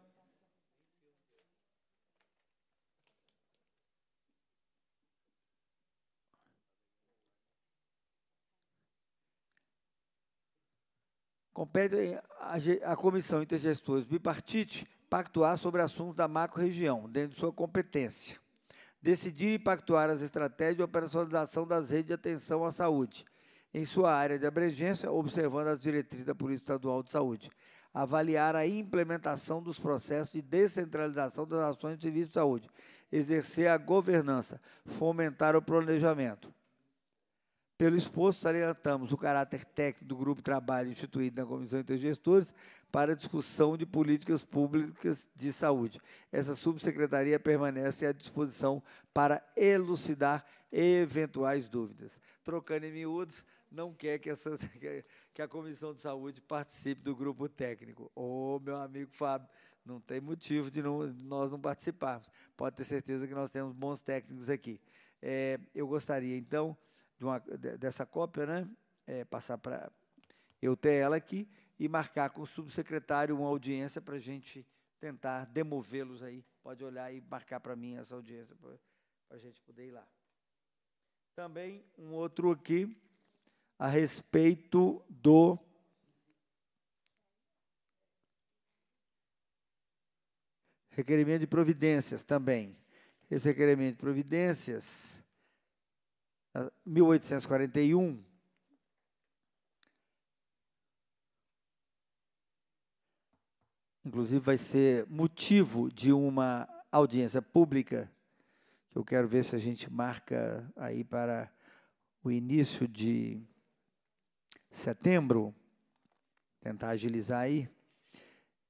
Compete à Comissão Intergestores Bipartite pactuar sobre assuntos da macro-região, dentro de sua competência decidir e pactuar as estratégias de operacionalização das redes de atenção à saúde, em sua área de abrangência, observando as diretrizes da Política Estadual de Saúde, avaliar a implementação dos processos de descentralização das ações de serviço de saúde, exercer a governança, fomentar o planejamento. Pelo exposto, salientamos o caráter técnico do grupo de trabalho instituído na Comissão Intergestores para discussão de políticas públicas de saúde. Essa subsecretaria permanece à disposição para elucidar eventuais dúvidas. Trocando em miúdos, não quer que, essa, que a Comissão de Saúde participe do grupo técnico. Ô, meu amigo Fábio, não tem motivo de não, nós não participarmos. Pode ter certeza que nós temos bons técnicos aqui. É, eu gostaria, então de uma, dessa cópia, né? É, passar para eu ter ela aqui e marcar com o subsecretário uma audiência para a gente tentar demovê-los aí. Pode olhar e marcar para mim essa audiência para a gente poder ir lá. Também um outro aqui a respeito do requerimento de providências também. Esse requerimento de providências 1841, ah, inclusive vai ser motivo de uma audiência pública, que eu quero ver se a gente marca aí para o início de setembro, tentar agilizar aí.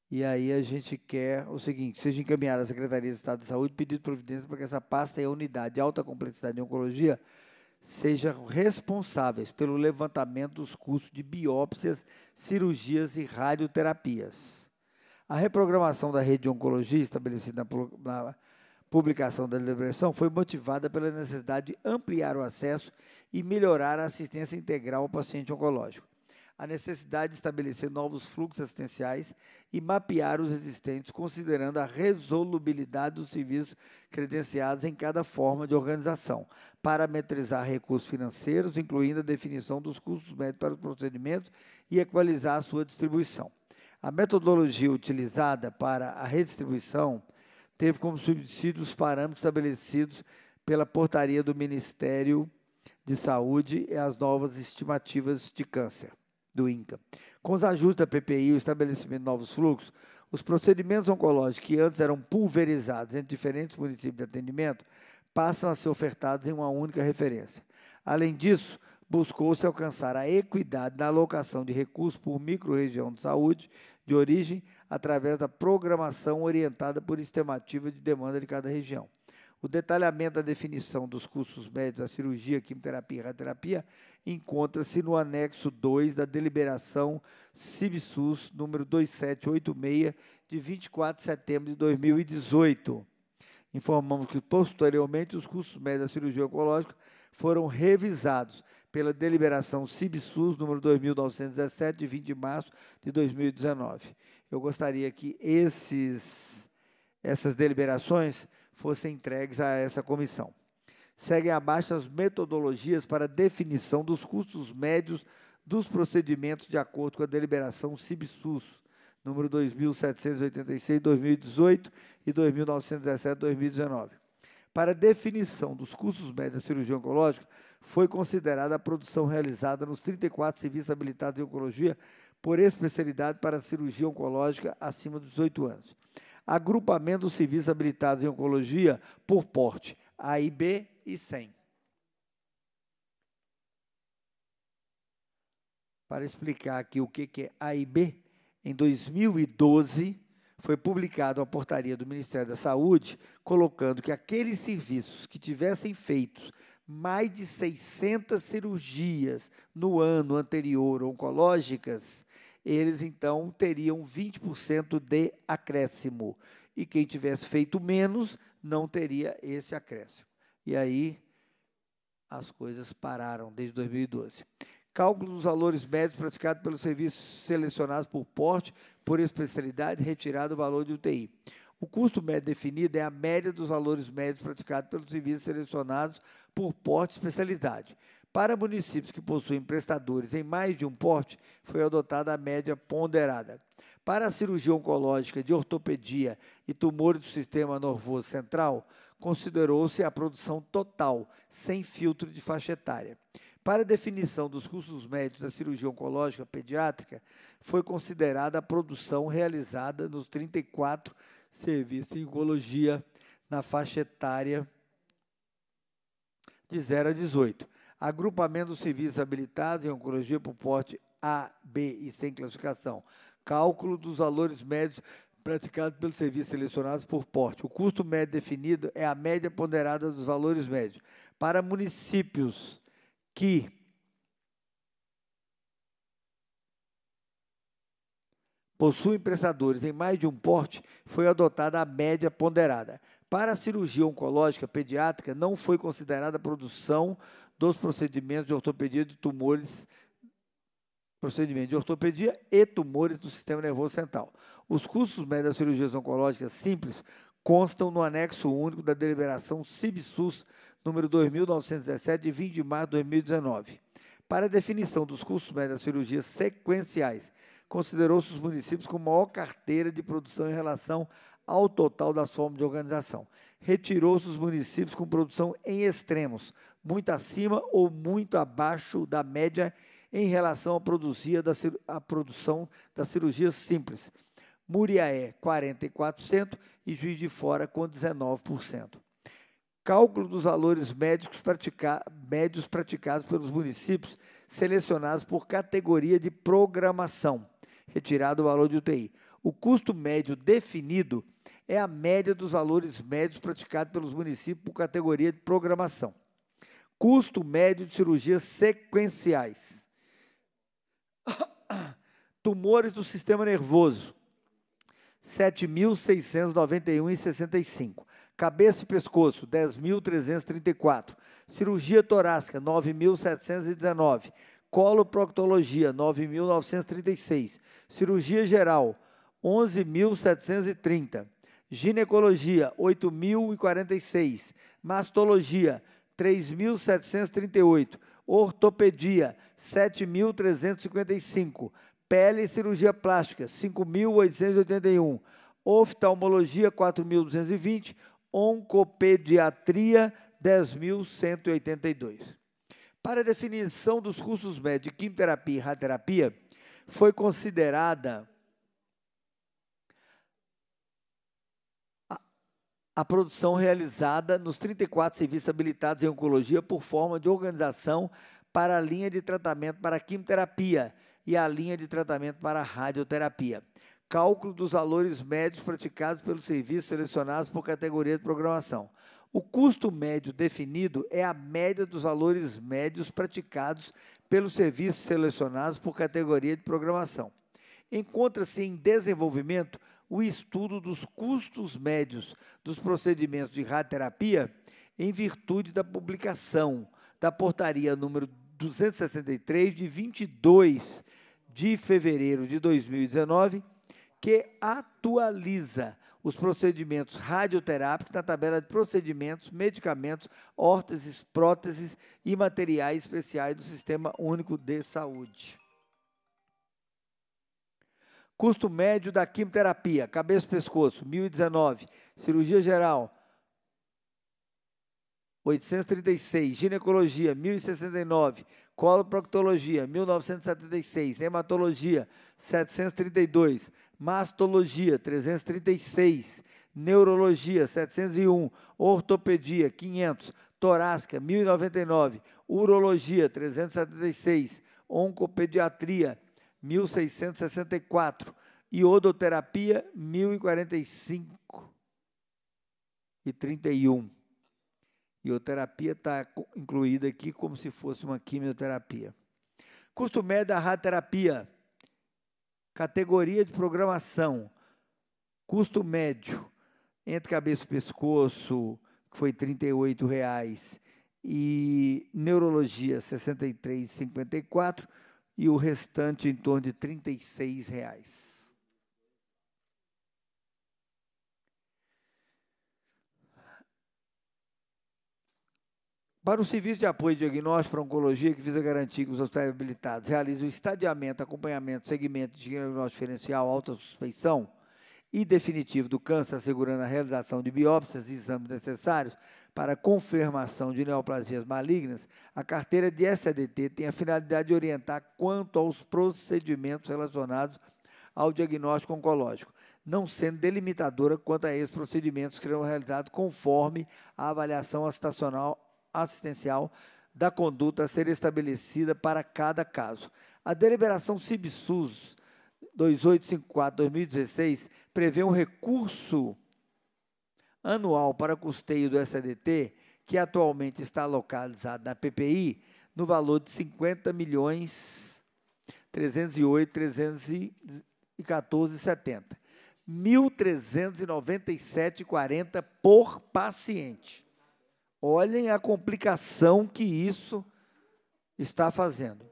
E aí a gente quer o seguinte, seja encaminhar à Secretaria de Estado de Saúde pedido providência para que essa pasta e é a unidade de alta complexidade de oncologia sejam responsáveis pelo levantamento dos custos de biópsias, cirurgias e radioterapias. A reprogramação da rede de oncologia estabelecida na, publicação da deliberação foi motivada pela necessidade de ampliar o acesso e melhorar a assistência integral ao paciente oncológico a necessidade de estabelecer novos fluxos assistenciais e mapear os existentes, considerando a resolubilidade dos serviços credenciados em cada forma de organização, parametrizar recursos financeiros, incluindo a definição dos custos médios para os procedimentos e equalizar a sua distribuição. A metodologia utilizada para a redistribuição teve como subsídio os parâmetros estabelecidos pela portaria do Ministério de Saúde e as novas estimativas de câncer do INCA. Com os ajustes da PPI e o estabelecimento de novos fluxos, os procedimentos oncológicos que antes eram pulverizados entre diferentes municípios de atendimento passam a ser ofertados em uma única referência. Além disso, buscou-se alcançar a equidade na alocação de recursos por micro-região de saúde de origem através da programação orientada por estimativa de demanda de cada região. O detalhamento da definição dos custos médios da cirurgia, quimioterapia e radioterapia encontra-se no anexo 2 da deliberação CIBSUS número 2786 de 24 de setembro de 2018. Informamos que posteriormente os custos médios da cirurgia oncológica foram revisados pela deliberação CIBSUS número 2917 de 20 de março de 2019. Eu gostaria que esses essas deliberações fossem entregues a essa comissão. Seguem abaixo as metodologias para definição dos custos médios dos procedimentos de acordo com a deliberação CIBSUS, número 2786, 2018 e 2917, 2019. Para definição dos custos médios da cirurgia oncológica, foi considerada a produção realizada nos 34 serviços habilitados em oncologia por especialidade para cirurgia oncológica acima dos 18 anos agrupamento dos serviços habilitados em oncologia por porte, A e B e 100. Para explicar aqui o que é A e B, em 2012 foi publicada a portaria do Ministério da Saúde colocando que aqueles serviços que tivessem feito mais de 600 cirurgias no ano anterior oncológicas eles então teriam 20% de acréscimo. E quem tivesse feito menos não teria esse acréscimo. E aí as coisas pararam desde 2012. Cálculo dos valores médios praticados pelos serviços selecionados por porte, por especialidade, retirado o valor de UTI. O custo médio definido é a média dos valores médios praticados pelos serviços selecionados por porte e especialidade. Para municípios que possuem prestadores em mais de um porte, foi adotada a média ponderada. Para a cirurgia oncológica de ortopedia e tumores do sistema nervoso central, considerou-se a produção total, sem filtro de faixa etária. Para a definição dos custos médios da cirurgia oncológica pediátrica, foi considerada a produção realizada nos 34 serviços de oncologia na faixa etária de 0 a 18 agrupamento dos civis habilitados em oncologia por porte A, B e sem classificação, cálculo dos valores médios praticados pelos serviços selecionados por porte. O custo médio definido é a média ponderada dos valores médios. Para municípios que possuem prestadores em mais de um porte, foi adotada a média ponderada. Para a cirurgia oncológica pediátrica, não foi considerada a produção dos procedimentos de ortopedia de tumores, procedimento de ortopedia e tumores do sistema nervoso central. Os custos médios das cirurgias oncológicas simples constam no anexo único da deliberação CIBSUS número 2917 de 20 de março de 2019. Para a definição dos custos médios das cirurgias sequenciais, considerou-se os municípios com maior carteira de produção em relação ao total das formas de organização. Retirou-se os municípios com produção em extremos, muito acima ou muito abaixo da média em relação à, produzia à produção das cirurgias simples. Muriaé, 44% e Juiz de Fora, com 19%. Cálculo dos valores médicos pratica médios praticados pelos municípios selecionados por categoria de programação, retirado o valor de UTI. O custo médio definido é a média dos valores médios praticados pelos municípios por categoria de programação custo médio de cirurgias sequenciais, tumores do sistema nervoso, 7.691,65. Cabeça e pescoço, 10.334. Cirurgia torácica, 9.719. Coloproctologia, 9.936. Cirurgia geral, 11.730. Ginecologia, 8.046. Mastologia, 3.738. Ortopedia, 7.355. Pele e cirurgia plástica, 5.881. Oftalmologia, 4.220. Oncopediatria, 10.182. Para a definição dos cursos médicos de quimioterapia e radioterapia, foi considerada a produção realizada nos 34 serviços habilitados em oncologia por forma de organização para a linha de tratamento para quimioterapia e a linha de tratamento para radioterapia. Cálculo dos valores médios praticados pelos serviços selecionados por categoria de programação. O custo médio definido é a média dos valores médios praticados pelos serviços selecionados por categoria de programação. Encontra-se em desenvolvimento o estudo dos custos médios dos procedimentos de radioterapia em virtude da publicação da portaria número 263 de 22 de fevereiro de 2019, que atualiza os procedimentos radioterápicos na tabela de procedimentos, medicamentos, órteses, próteses e materiais especiais do Sistema Único de Saúde. Custo médio da quimioterapia, cabeça e pescoço, 1.019. Cirurgia geral, 836. Ginecologia, 1.069. Coloproctologia, 1.976. Hematologia, 732. Mastologia, 336. Neurologia, 701. Ortopedia, 500. Torácica, 1.099. Urologia, 376. Oncopediatria, 1664 e odoterapia 1045 e 31. Ioterapia está incluída aqui como se fosse uma quimioterapia. Custo médio da radioterapia. Categoria de programação. Custo médio entre cabeça e pescoço, que foi R$ 38,00, e neurologia R$ 63,54 e o restante em torno de 36 reais. Para o Serviço de Apoio e Diagnóstico para Oncologia, que visa garantir que os hospitais habilitados realizem o estadiamento, acompanhamento, segmento de diagnóstico diferencial, alta suspeição e definitivo do câncer, assegurando a realização de biópsias e exames necessários, para confirmação de neoplasias malignas, a carteira de SADT tem a finalidade de orientar quanto aos procedimentos relacionados ao diagnóstico oncológico, não sendo delimitadora quanto a esses procedimentos que serão realizados conforme a avaliação assistencial da conduta a ser estabelecida para cada caso. A deliberação CIBSUS 2854-2016 prevê um recurso anual para custeio do SDT, que atualmente está localizado na PPI, no valor de 50 milhões 308 314,70. 1.397,40 por paciente. Olhem a complicação que isso está fazendo.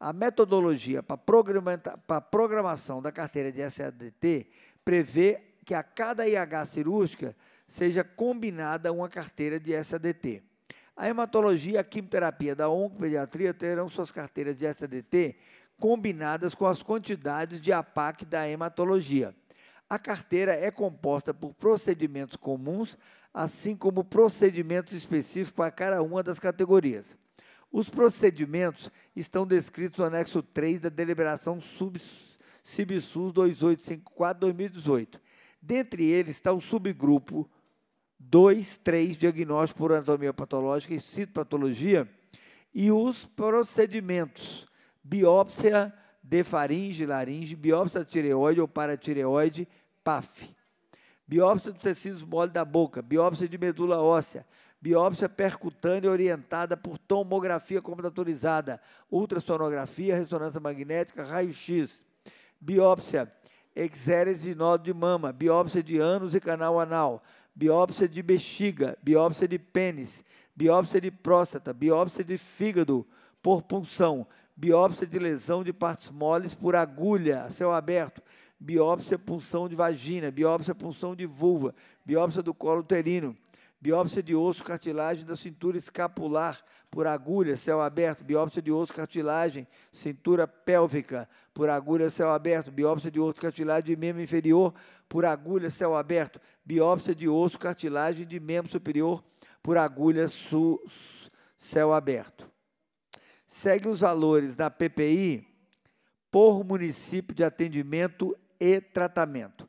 A metodologia para a programação da carteira de SADT prevê que a cada IH cirúrgica seja combinada uma carteira de SADT. A hematologia a quimioterapia da oncopediatria terão suas carteiras de SADT combinadas com as quantidades de APAC da hematologia. A carteira é composta por procedimentos comuns, assim como procedimentos específicos para cada uma das categorias. Os procedimentos estão descritos no anexo 3 da deliberação SIBSUS 2854-2018. Dentre eles está o subgrupo dois, três diagnósticos por anatomia patológica e citopatologia e os procedimentos, biópsia de faringe, laringe, biópsia de tireoide ou paratireoide, PAF, biópsia dos tecidos mole da boca, biópsia de medula óssea, biópsia percutânea orientada por tomografia computadorizada, ultrassonografia, ressonância magnética, raio-x, biópsia exérese de nódulo de mama, biópsia de ânus e canal anal, biópsia de bexiga, biópsia de pênis, biópsia de próstata, biópsia de fígado por punção, biópsia de lesão de partes moles por agulha, a céu aberto, biópsia punção de vagina, biópsia punção de vulva, biópsia do colo uterino, biópsia de osso, cartilagem da cintura escapular por agulha, céu aberto, biópsia de osso, cartilagem, cintura pélvica por agulha, céu aberto, biópsia de osso, cartilagem de membro inferior por agulha, céu aberto, biópsia de osso, cartilagem de membro superior por agulha, su, céu aberto. Segue os valores da PPI por município de atendimento e tratamento.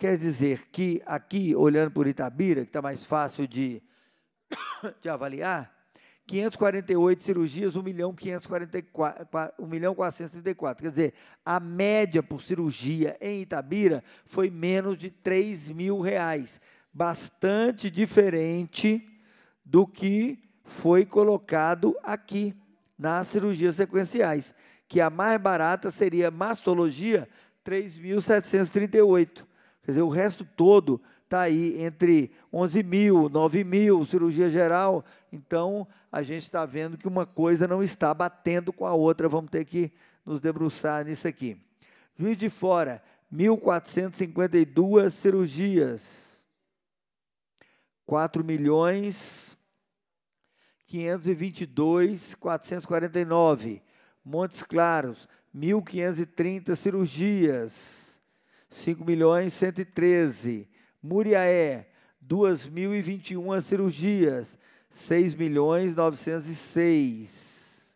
Quer dizer que aqui, olhando por Itabira, que está mais fácil de, de avaliar, 548 cirurgias, 1 milhão, 544, milhão 434. Quer dizer, a média por cirurgia em Itabira foi menos de 3 mil reais. Bastante diferente do que foi colocado aqui nas cirurgias sequenciais, que a mais barata seria mastologia, 3.738. Quer dizer, o resto todo está aí entre 11 mil, 9 mil, cirurgia geral. Então, a gente está vendo que uma coisa não está batendo com a outra. Vamos ter que nos debruçar nisso aqui. Juiz de Fora, 1.452 cirurgias. 4 milhões 522, 449. Montes Claros, 1.530 cirurgias. 5 milhões 113. Muriaé, 2.021 cirurgias, 6 milhões 906.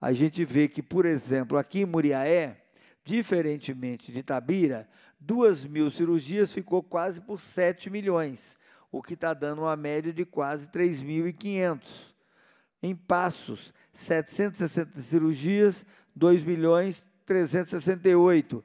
A gente vê que, por exemplo, aqui em Muriaé, diferentemente de Tabira, 2.000 cirurgias ficou quase por 7 milhões, o que está dando uma média de quase 3.500. Em Passos, 760 cirurgias, 2 milhões 368.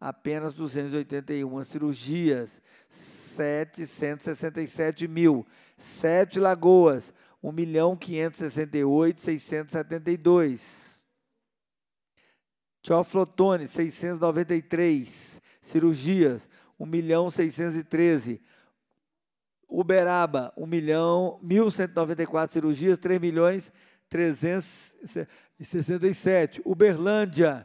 apenas 281 cirurgias, 767 mil. Sete Lagoas, 1 milhão 568, 672. Tioflotone, 693 cirurgias, 1 milhão 613. Uberaba, 1 milhão 1.194 cirurgias, 3 milhões 367. Uberlândia,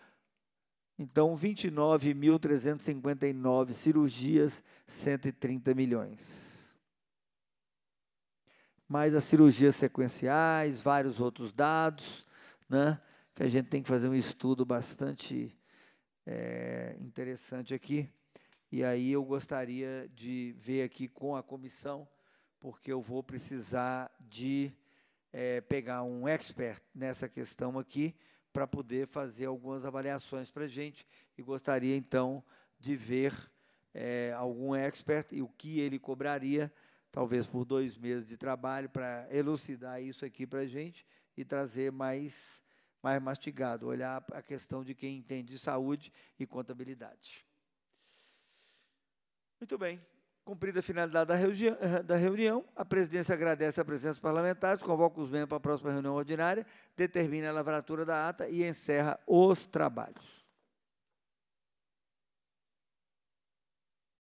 Então, 29.359 cirurgias, 130 milhões. Mais as cirurgias sequenciais, vários outros dados, né? que a gente tem que fazer um estudo bastante é, interessante aqui. E aí eu gostaria de ver aqui com a comissão, porque eu vou precisar de é, pegar um expert nessa questão aqui, para poder fazer algumas avaliações para a gente e gostaria então de ver é, algum expert e o que ele cobraria, talvez por dois meses de trabalho, para elucidar isso aqui para a gente e trazer mais, mais mastigado, olhar a questão de quem entende de saúde e contabilidade. Muito bem. Cumprida a finalidade da, reunião, eh, da reunião a presidência agradece a presença dos parlamentares, convoca os membros para a próxima reunião ordinária, determina a lavratura da ata e encerra os trabalhos.